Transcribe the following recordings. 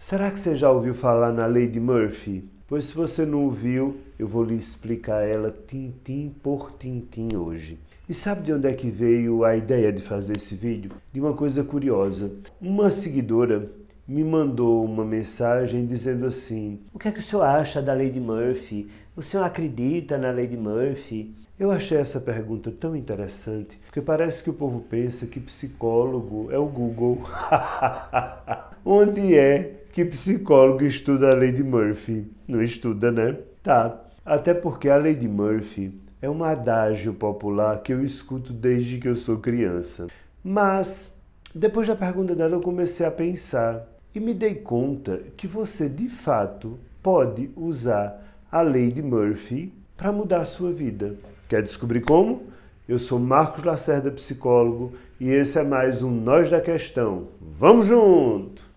Será que você já ouviu falar na lei de Murphy? Pois se você não ouviu, eu vou lhe explicar ela tintim por tintim hoje. E sabe de onde é que veio a ideia de fazer esse vídeo? De uma coisa curiosa. Uma seguidora me mandou uma mensagem dizendo assim: O que é que o senhor acha da lei de Murphy? O senhor acredita na lei de Murphy? Eu achei essa pergunta tão interessante, porque parece que o povo pensa que psicólogo é o Google. onde é que psicólogo estuda a lei de Murphy. Não estuda, né? Tá. Até porque a lei de Murphy é um adágio popular que eu escuto desde que eu sou criança. Mas, depois da pergunta dela, eu comecei a pensar e me dei conta que você de fato pode usar a lei de Murphy para mudar a sua vida. Quer descobrir como? Eu sou Marcos Lacerda, psicólogo, e esse é mais um Nós da Questão. Vamos junto!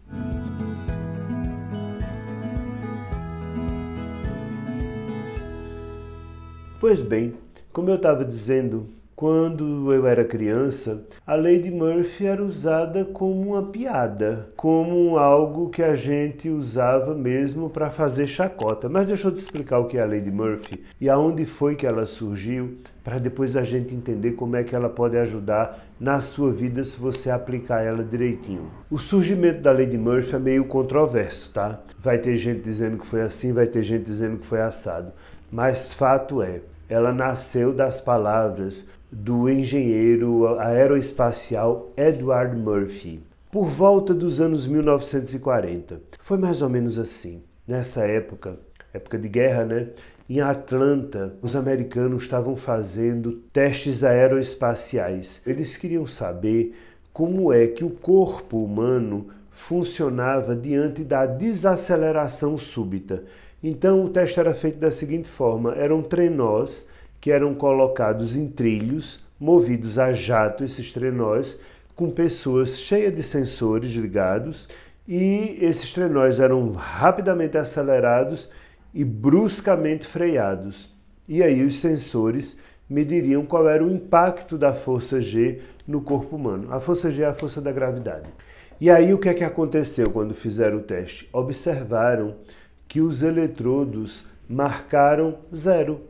Pois bem, como eu estava dizendo, quando eu era criança, a Lady Murphy era usada como uma piada, como algo que a gente usava mesmo para fazer chacota. Mas deixa eu te explicar o que é a Lady Murphy e aonde foi que ela surgiu, para depois a gente entender como é que ela pode ajudar na sua vida se você aplicar ela direitinho. O surgimento da Lady Murphy é meio controverso, tá? Vai ter gente dizendo que foi assim, vai ter gente dizendo que foi assado. Mas fato é, ela nasceu das palavras do engenheiro aeroespacial Edward Murphy, por volta dos anos 1940. Foi mais ou menos assim. Nessa época, época de guerra, né? Em Atlanta, os americanos estavam fazendo testes aeroespaciais. Eles queriam saber como é que o corpo humano funcionava diante da desaceleração súbita. Então o teste era feito da seguinte forma: eram trenós que eram colocados em trilhos, movidos a jato, esses trenós, com pessoas cheias de sensores ligados, e esses trenós eram rapidamente acelerados e bruscamente freados. E aí os sensores mediriam qual era o impacto da força G no corpo humano. A força G é a força da gravidade. E aí o que é que aconteceu quando fizeram o teste? Observaram que os eletrodos marcaram zero,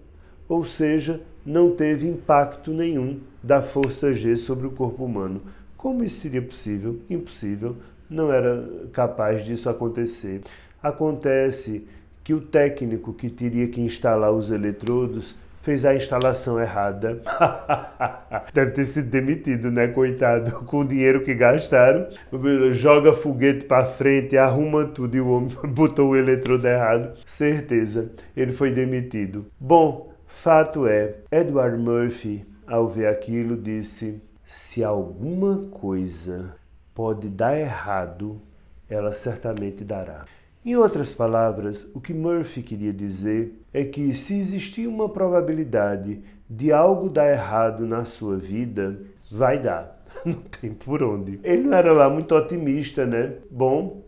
ou seja, não teve impacto nenhum da força G sobre o corpo humano. Como isso seria possível? Impossível, não era capaz disso acontecer. Acontece que o técnico que teria que instalar os eletrodos fez a instalação errada. Deve ter sido demitido, né, coitado, com o dinheiro que gastaram. Joga foguete para frente, arruma tudo e o homem botou o eletrodo errado. Certeza, ele foi demitido. Bom, fato é, Edward Murphy, ao ver aquilo, disse: se alguma coisa pode dar errado, ela certamente dará. Em outras palavras, o que Murphy queria dizer é que se existir uma probabilidade de algo dar errado na sua vida, vai dar. Não tem por onde. Ele não era lá muito otimista, né? Bom,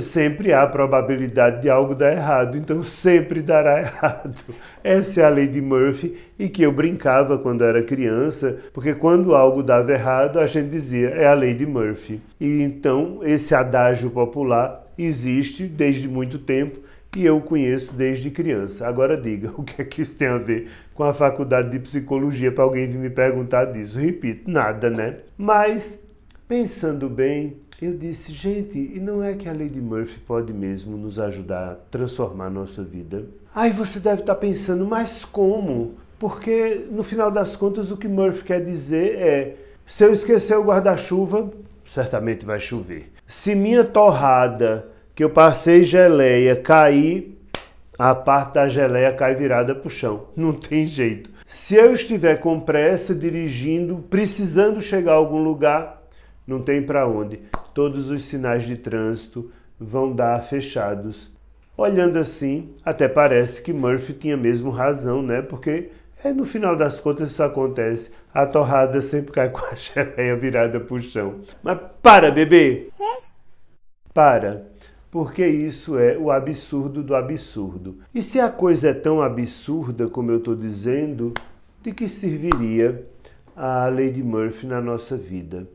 sempre há probabilidade de algo dar errado, então sempre dará errado. Essa é a lei de Murphy e que eu brincava quando era criança, porque quando algo dava errado, a gente dizia é a lei de Murphy. E então esse adágio popular existe desde muito tempo e eu conheço desde criança. Agora diga, o que é que isso tem a ver com a faculdade de psicologia para alguém vir me perguntar disso? Repito, nada, né? Mas pensando bem, eu disse, gente, e não é que a lei de Murphy pode mesmo nos ajudar a transformar a nossa vida? Aí você deve estar tá pensando, mas como? Porque no final das contas o que Murphy quer dizer é: se eu esquecer o guarda-chuva, certamente vai chover. Se minha torrada, que eu passei geleia, cair, a parte da geleia cai virada para o chão. Não tem jeito. Se eu estiver com pressa, dirigindo, precisando chegar a algum lugar, não tem para onde. Todos os sinais de trânsito vão dar fechados. Olhando assim, até parece que Murphy tinha mesmo razão, né? Porque Aí é, no final das contas isso acontece. A torrada sempre cai com a geleia virada pro chão. Mas para, bebê! Para. Porque isso é o absurdo do absurdo. E se a coisa é tão absurda como eu estou dizendo, de que serviria a Lady Murphy na nossa vida?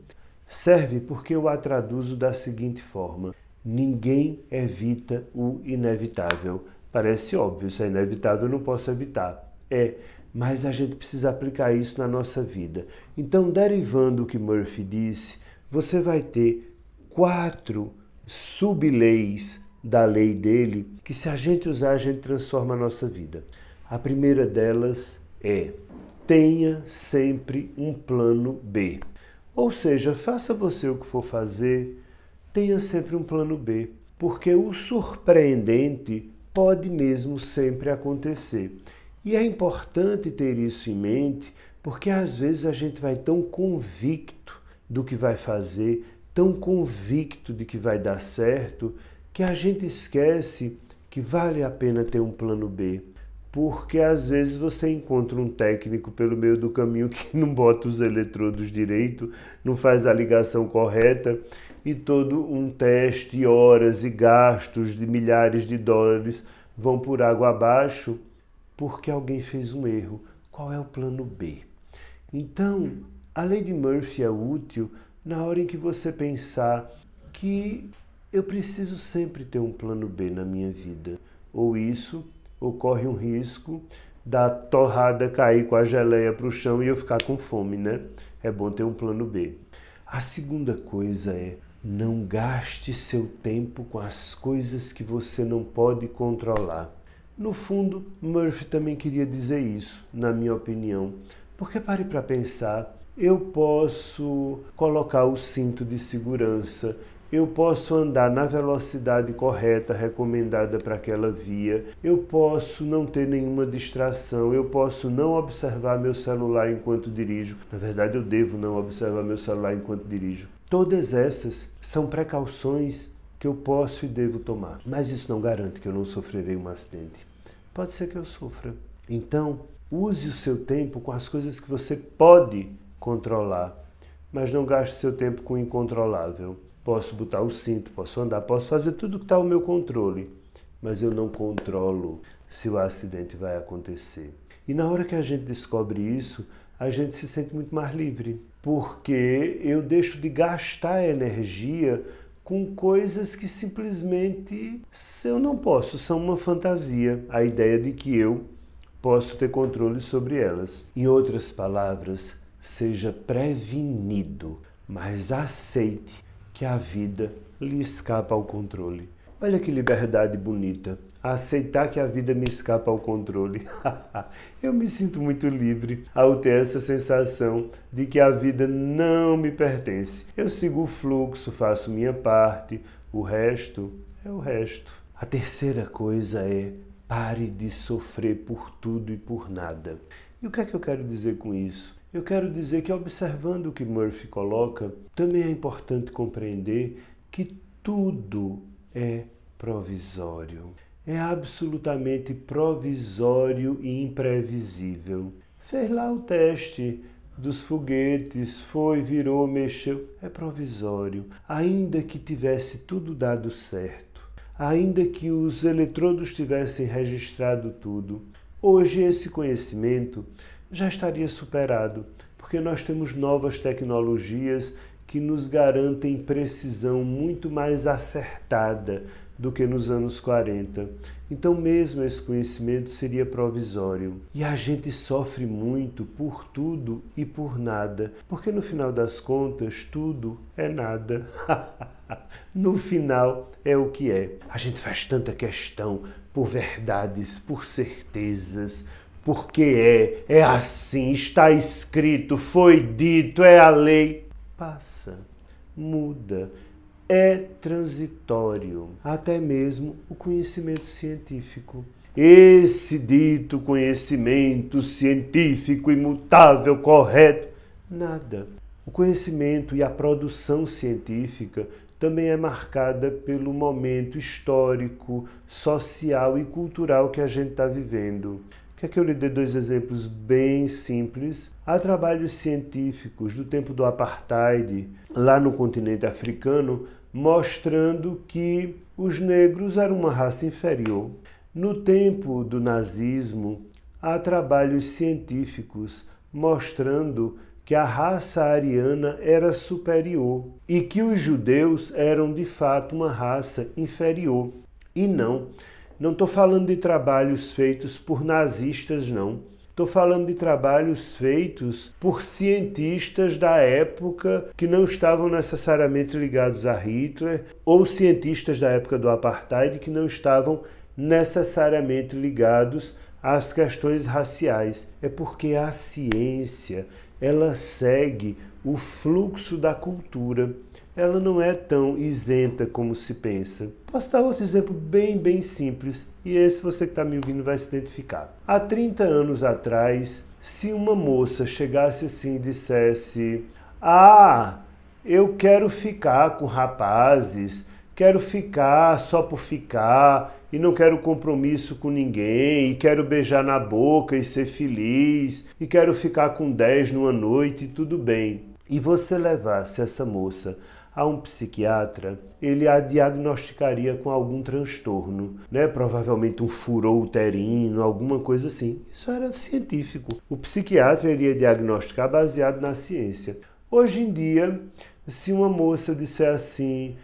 Serve porque eu a traduzo da seguinte forma: ninguém evita o inevitável. Parece óbvio, se é inevitável, eu não posso evitar. É, mas a gente precisa aplicar isso na nossa vida. Então, derivando o que Murphy disse, você vai ter quatro subleis da lei dele que, se a gente usar, a gente transforma a nossa vida. A primeira delas é tenha sempre um plano B. Ou seja, faça você o que for fazer, tenha sempre um plano B, porque o surpreendente pode mesmo sempre acontecer. E é importante ter isso em mente, porque às vezes a gente vai tão convicto do que vai fazer, tão convicto de que vai dar certo, que a gente esquece que vale a pena ter um plano B. Porque às vezes você encontra um técnico pelo meio do caminho que não bota os eletrodos direito, não faz a ligação correta e todo um teste, horas e gastos de milhares de dólares vão por água abaixo porque alguém fez um erro. Qual é o plano B? Então, a lei de Murphy é útil na hora em que você pensar que eu preciso sempre ter um plano B na minha vida. Ou isso, ocorre um risco da torrada cair com a geleia para o chão e eu ficar com fome, né? É bom ter um plano B. A segunda coisa é não gaste seu tempo com as coisas que você não pode controlar. No fundo, Murphy também queria dizer isso, na minha opinião, porque pare para pensar, eu posso colocar o cinto de segurança, eu posso andar na velocidade correta recomendada para aquela via, eu posso não ter nenhuma distração, eu posso não observar meu celular enquanto dirijo. Na verdade, eu devo não observar meu celular enquanto dirijo. Todas essas são precauções que eu posso e devo tomar, mas isso não garante que eu não sofrerei um acidente pode ser que eu sofra. Então, use o seu tempo com as coisas que você pode controlar, mas não gaste seu tempo com o incontrolável. Posso botar o cinto, posso andar, posso fazer tudo que está ao meu controle, mas eu não controlo se o acidente vai acontecer. E na hora que a gente descobre isso, a gente se sente muito mais livre, porque eu deixo de gastar energia com coisas que simplesmente eu não posso, são uma fantasia, a ideia de que eu posso ter controle sobre elas. Em outras palavras, seja prevenido, mas aceite que a vida lhe escapa ao controle. Olha que liberdade bonita aceitar que a vida me escapa ao controle. eu me sinto muito livre ao ter essa sensação de que a vida não me pertence. Eu sigo o fluxo, faço minha parte, o resto é o resto. A terceira coisa é pare de sofrer por tudo e por nada. E o que é que eu quero dizer com isso? Eu quero dizer que, observando o que Murphy coloca, também é importante compreender que tudo é provisório é absolutamente provisório e imprevisível. Fez lá o teste dos foguetes, foi, virou, mexeu, é provisório, ainda que tivesse tudo dado certo, ainda que os eletrodos tivessem registrado tudo. Hoje esse conhecimento já estaria superado, porque nós temos novas tecnologias que nos garantem precisão muito mais acertada do que nos anos 40. Então, mesmo esse conhecimento seria provisório. E a gente sofre muito por tudo e por nada, porque no final das contas, tudo é nada. no final, é o que é. A gente faz tanta questão por verdades, por certezas, porque é, é assim, está escrito, foi dito, é a lei. Passa, muda é transitório, até mesmo o conhecimento científico. Esse dito conhecimento científico imutável, correto, nada. O conhecimento e a produção científica também é marcada pelo momento histórico, social e cultural que a gente está vivendo. Quer que eu lhe dê dois exemplos bem simples? Há trabalhos científicos do tempo do apartheid, lá no continente africano, mostrando que os negros eram uma raça inferior. No tempo do nazismo, há trabalhos científicos mostrando que a raça ariana era superior e que os judeus eram de fato uma raça inferior. E não, não estou falando de trabalhos feitos por nazistas, não. Estou falando de trabalhos feitos por cientistas da época que não estavam necessariamente ligados a Hitler ou cientistas da época do apartheid que não estavam necessariamente ligados às questões raciais. É porque a ciência ela segue o fluxo da cultura. Ela não é tão isenta como se pensa. Posso dar outro exemplo bem, bem simples, e esse você que está me ouvindo vai se identificar. Há 30 anos atrás, se uma moça chegasse assim e dissesse: Ah, eu quero ficar com rapazes quero ficar só por ficar, e não quero compromisso com ninguém, e quero beijar na boca e ser feliz, e quero ficar com 10 numa noite, e tudo bem. E você levasse essa moça a um psiquiatra, ele a diagnosticaria com algum transtorno, né? Provavelmente um furor uterino, alguma coisa assim. Isso era científico. O psiquiatra iria diagnosticar baseado na ciência. Hoje em dia, se uma moça disser assim,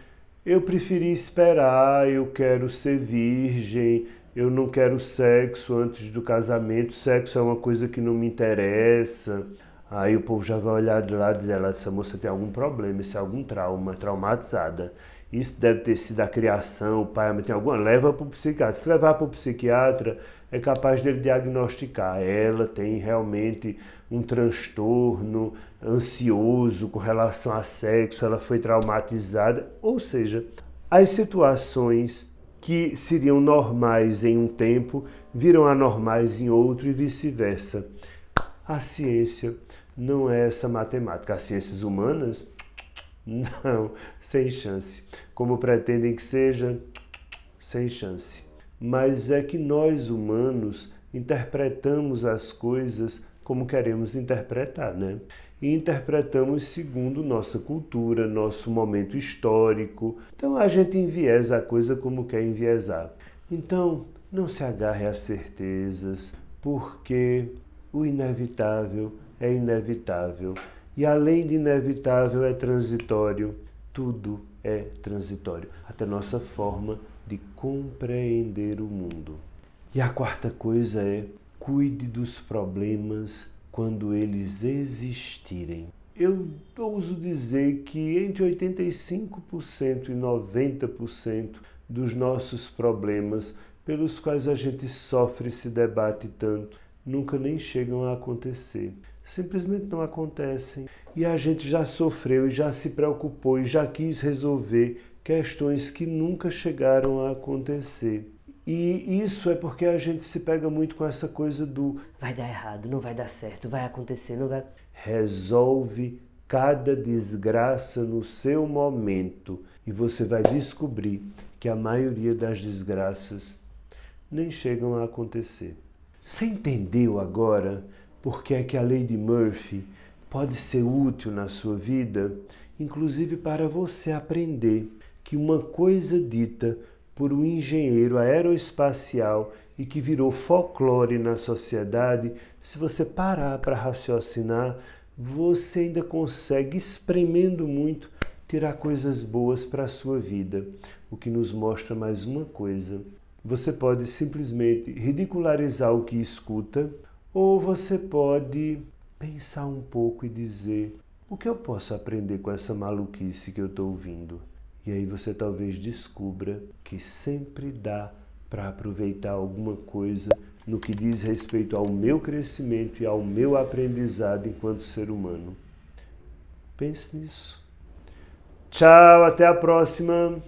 eu preferi esperar, eu quero ser virgem, eu não quero sexo antes do casamento, sexo é uma coisa que não me interessa. Aí o povo já vai olhar de lado e dizer, essa moça tem algum problema, isso é algum trauma, traumatizada. Isso deve ter sido a criação, o pai, a mãe tem alguma, leva para o psiquiatra. Se levar para o psiquiatra, é capaz dele diagnosticar. Ela tem realmente um transtorno ansioso com relação a sexo, ela foi traumatizada. Ou seja, as situações que seriam normais em um tempo viram anormais em outro e vice-versa. A ciência não é essa matemática. As ciências humanas, não, sem chance. Como pretendem que seja, sem chance mas é que nós humanos interpretamos as coisas como queremos interpretar, né? E interpretamos segundo nossa cultura, nosso momento histórico. Então a gente enviesa a coisa como quer enviesar. Então, não se agarre às certezas, porque o inevitável é inevitável. E além de inevitável, é transitório. Tudo é transitório. Até nossa forma de compreender o mundo. E a quarta coisa é cuide dos problemas quando eles existirem. Eu ouso dizer que entre 85% e 90% dos nossos problemas pelos quais a gente sofre e se debate tanto nunca nem chegam a acontecer. Simplesmente não acontecem. E a gente já sofreu e já se preocupou e já quis resolver questões que nunca chegaram a acontecer. E isso é porque a gente se pega muito com essa coisa do vai dar errado, não vai dar certo, vai acontecer, não vai. Resolve cada desgraça no seu momento e você vai descobrir que a maioria das desgraças nem chegam a acontecer. Você entendeu agora por que é que a lei de Murphy pode ser útil na sua vida, inclusive para você aprender que uma coisa dita por um engenheiro aeroespacial e que virou folclore na sociedade, se você parar para raciocinar, você ainda consegue, espremendo muito, tirar coisas boas para a sua vida. O que nos mostra mais uma coisa: você pode simplesmente ridicularizar o que escuta, ou você pode pensar um pouco e dizer: o que eu posso aprender com essa maluquice que eu estou ouvindo? E aí você talvez descubra que sempre dá para aproveitar alguma coisa no que diz respeito ao meu crescimento e ao meu aprendizado enquanto ser humano. Pense nisso. Tchau, até a próxima!